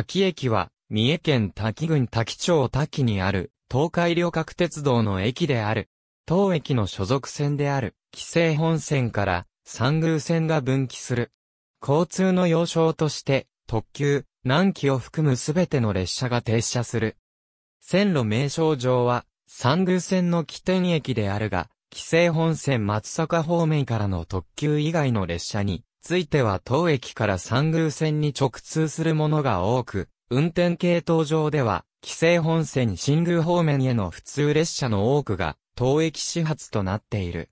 滝駅は、三重県滝郡滝町滝にある、東海旅客鉄道の駅である。当駅の所属線である、紀勢本線から、三宮線が分岐する。交通の要衝として、特急、南紀を含むすべての列車が停車する。線路名称上は、三宮線の起点駅であるが、紀勢本線松阪方面からの特急以外の列車に、ついては当駅から三宮線に直通するものが多く、運転系統上では、規制本線新宮方面への普通列車の多くが、当駅始発となっている。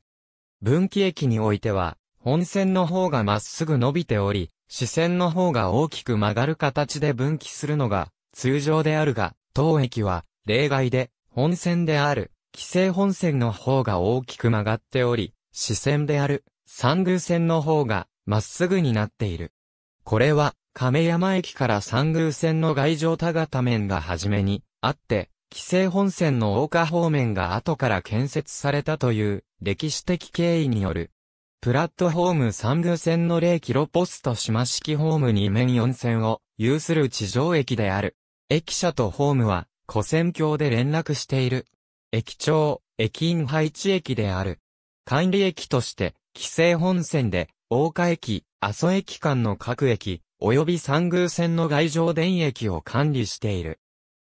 分岐駅においては、本線の方がまっすぐ伸びており、視線の方が大きく曲がる形で分岐するのが通常であるが、当駅は例外で本線である規制本線の方が大きく曲がっており、視線である三宮線の方がまっすぐになっている。これは、亀山駅から三宮線の外上田形面がはじめにあって、紀勢本線の大岡方面が後から建設されたという歴史的経緯による。プラットホーム三宮線の0キロポスト島式ホーム2面4線を有する地上駅である。駅舎とホームは古線橋で連絡している。駅長、駅員配置駅である。管理駅として、紀勢本線で大岡駅、阿蘇駅間の各駅、及び三宮線の外上電駅を管理している。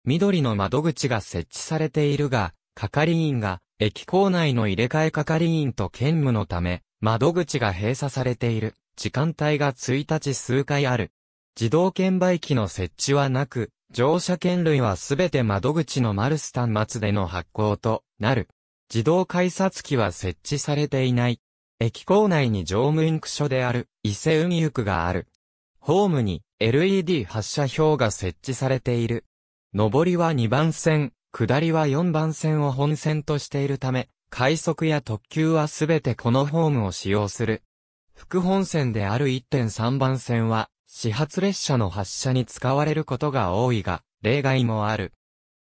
緑の窓口が設置されているが、係員が、駅構内の入れ替え係員と兼務のため、窓口が閉鎖されている、時間帯が1日数回ある。自動券売機の設置はなく、乗車券類はすべて窓口のマルス端末での発行となる。自動改札機は設置されていない。駅構内に乗務員区所である伊勢海行がある。ホームに LED 発射表が設置されている。上りは2番線、下りは4番線を本線としているため、快速や特急はすべてこのホームを使用する。副本線である1.3番線は、始発列車の発車に使われることが多いが、例外もある。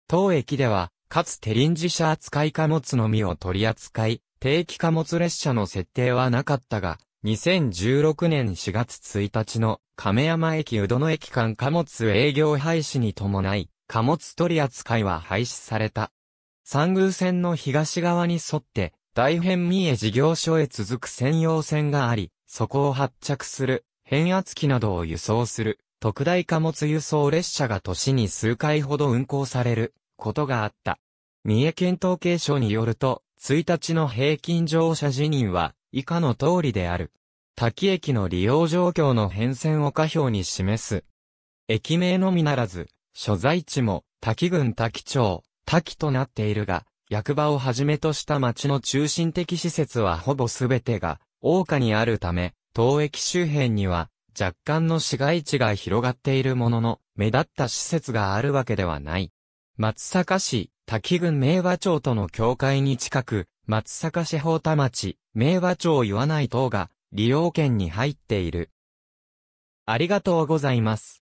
当駅では、かつて臨時車扱い貨物のみを取り扱い、定期貨物列車の設定はなかったが、2016年4月1日の亀山駅うどの駅間貨物営業廃止に伴い、貨物取扱いは廃止された。三宮線の東側に沿って、大変三重事業所へ続く専用線があり、そこを発着する、変圧機などを輸送する、特大貨物輸送列車が年に数回ほど運行される、ことがあった。三重県統計省によると、1日の平均乗車辞任は以下の通りである。滝駅の利用状況の変遷を下表に示す。駅名のみならず、所在地も滝郡滝町、滝となっているが、役場をはじめとした町の中心的施設はほぼすべてが、大岡にあるため、当駅周辺には、若干の市街地が広がっているものの、目立った施設があるわけではない。松阪市、滝郡明和町との境界に近く、松阪市法田町、明和町岩内等が利用圏に入っている。ありがとうございます。